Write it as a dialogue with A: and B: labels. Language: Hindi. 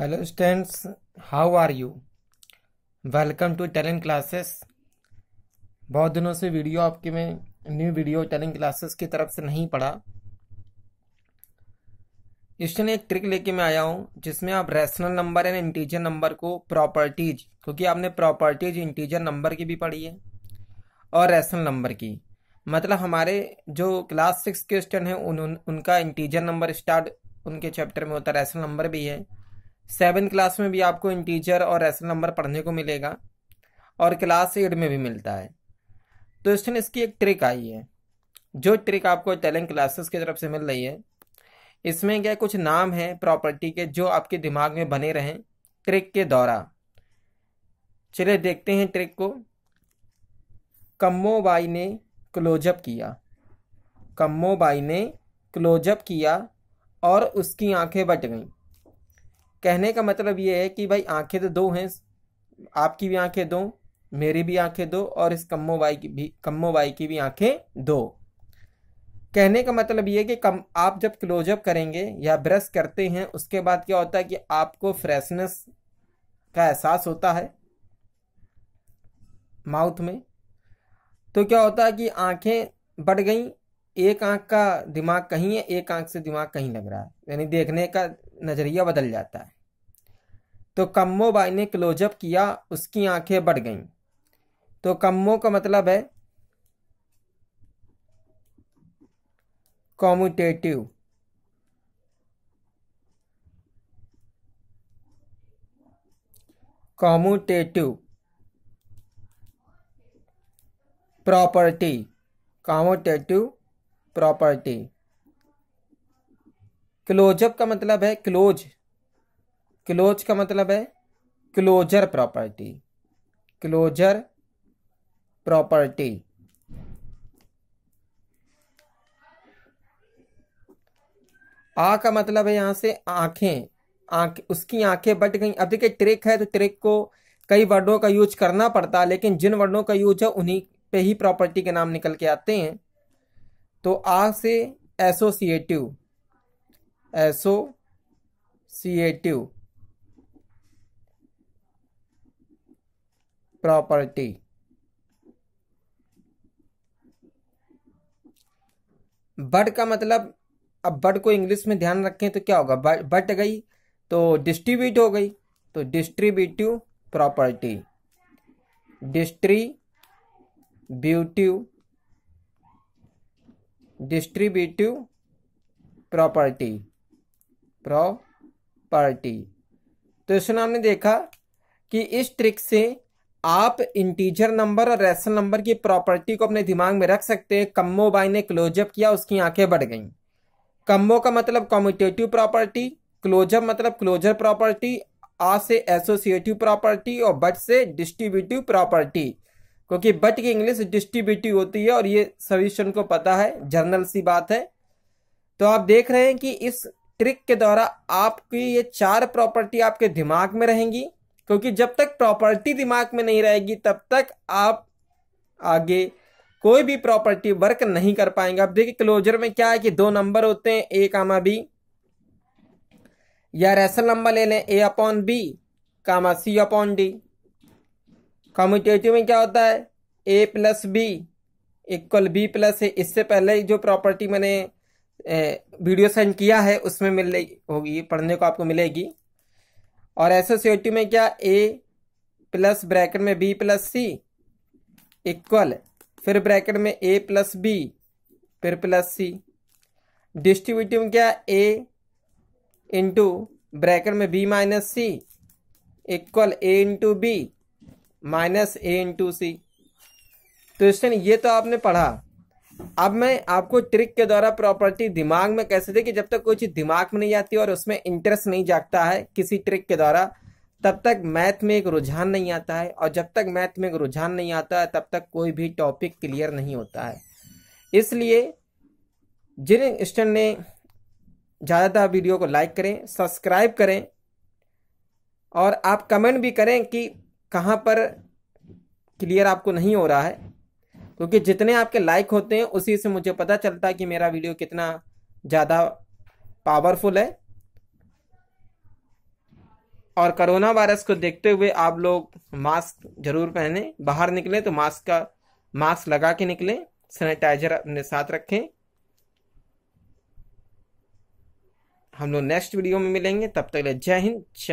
A: hello students how are you welcome to telling classes बहुत दिनों से वीडियो आपके में न्यू वीडियो टैलेंट क्लासेस की तरफ से नहीं पढ़ा इसलिए एक ट्रिक लेके मैं आया हूँ जिसमें आप rational number and integer number को प्रॉपर्टीज क्योंकि आपने प्रॉपर्टीज इंटीजर नंबर की भी पढ़ी है और रैशनल नंबर की मतलब हमारे जो क्लास सिक्स के स्टूडेंट हैं उन, उन, उनका इंटीजर नंबर स्टार्ट उनके चैप्टर में होता है रैशनल नंबर भी है सेवन क्लास में भी आपको इंटीजर और रेशनल नंबर पढ़ने को मिलेगा और क्लास एट में भी मिलता है तो इस इसकी एक ट्रिक आई है जो ट्रिक आपको टैलेंट क्लासेस की तरफ से मिल रही है इसमें क्या कुछ नाम है प्रॉपर्टी के जो आपके दिमाग में बने रहें ट्रिक के दौरा चलिए देखते हैं ट्रिक को कम्मो बाई ने क्लोजअप किया कम्मो बाई ने क्लोजअप किया और उसकी आंखें बट गईं कहने का मतलब ये है कि भाई आंखें तो दो हैं आपकी भी आंखें दो मेरी भी आंखें दो और इस कम्मो बाई की भी कम्मो बाई की भी आंखें दो कहने का मतलब ये कि कम आप जब क्लोजअप करेंगे या ब्रश करते हैं उसके बाद क्या होता है कि आपको फ्रेशनेस का एहसास होता है माउथ में तो क्या होता है कि आंखें बढ़ गई एक आंख का दिमाग कहीं है एक आंख से दिमाग कहीं लग रहा है यानी देखने का नज़रिया बदल जाता है तो कम्मो बाई ने क्लोजअप किया उसकी आंखें बढ़ गईं तो कम्मो का मतलब है commutative commutative property commutative property closeup का मतलब है क्लोज क्लोज का मतलब है क्लोजर प्रॉपर्टी क्लोजर प्रॉपर्टी आ का मतलब है यहां से आंखें आंख उसकी आंखें बट गई अब देखिए ट्रिक है तो ट्रिक को कई वर्डों का यूज करना पड़ता है लेकिन जिन वर्डों का यूज है उन्हीं पे ही प्रॉपर्टी के नाम निकल के आते हैं तो आ से एसोसिएटिव एसोसिएटिव प्रॉपर्टी बट का मतलब अब बट को इंग्लिश में ध्यान रखें तो क्या होगा बट बट गई तो डिस्ट्रीब्यूट हो गई तो distributive property distributive distributive property property तो इसमें हमने देखा कि इस ट्रिक से आप इंटीजर नंबर और रेशनल नंबर की प्रॉपर्टी को अपने दिमाग में रख सकते हैं कम्बो बाई ने क्लोजअप किया उसकी आंखें बढ़ गईं कम्बो का मतलब कॉम्पिटेटिव प्रॉपर्टी क्लोजअप मतलब क्लोजर प्रॉपर्टी आ से एसोसिएटिव प्रॉपर्टी और बट से डिस्ट्रीब्यूटिव प्रॉपर्टी क्योंकि बट की इंग्लिश डिस्ट्रीब्यूटिव होती है और ये सविशन को पता है जर्नल सी बात है तो आप देख रहे हैं कि इस ट्रिक के द्वारा आपकी ये चार प्रॉपर्टी आपके दिमाग में रहेंगी क्योंकि जब तक प्रॉपर्टी दिमाग में नहीं रहेगी तब तक आप आगे कोई भी प्रॉपर्टी वर्क नहीं कर पाएंगे आप देखिए क्लोजर में क्या है कि दो नंबर होते हैं ए कामा बी या रेसल नंबर ले लें A upon B comma C upon D commutative में क्या होता है A plus B equal B plus है इससे पहले जो प्रॉपर्टी मैंने वीडियो सेंड किया है उसमें मिल होगी पढ़ने को आपको मिलेगी और एसोसिएटिव में क्या ए प्लस ब्रैकेट में बी प्लस सी इक्वल फिर ब्रैकेट में ए प्लस बी फिर प्लस सी डिस्ट्रीब्यूटिव में क्या ए इंटू ब्रैकेट में B minus C equal A into B minus A into C तो ये तो आपने पढ़ा अब मैं आपको ट्रिक के द्वारा प्रॉपर्टी दिमाग में कैसे दे कि जब तक कोई चीज दिमाग में नहीं आती और उसमें इंटरेस्ट नहीं जागता है किसी ट्रिक के द्वारा तब तक मैथ में एक रुझान नहीं आता है और जब तक मैथ में एक रुझान नहीं आता है तब तक कोई भी टॉपिक क्लियर नहीं होता है इसलिए जिन स्टूडेंट ने ज़्यादातर वीडियो को लाइक करें सब्सक्राइब करें और आप कमेंट भी करें कि कहाँ पर क्लियर आपको नहीं हो रहा है क्योंकि जितने आपके लाइक होते हैं उसी से मुझे पता चलता है कि मेरा वीडियो कितना ज़्यादा पावरफुल है और कोरोना वायरस को देखते हुए आप लोग मास्क जरूर पहने बाहर निकलें तो मास्क का मास्क लगा के निकलें सैनिटाइजर अपने साथ रखें हम लोग नेक्स्ट वीडियो में मिलेंगे तब तक जय हिंद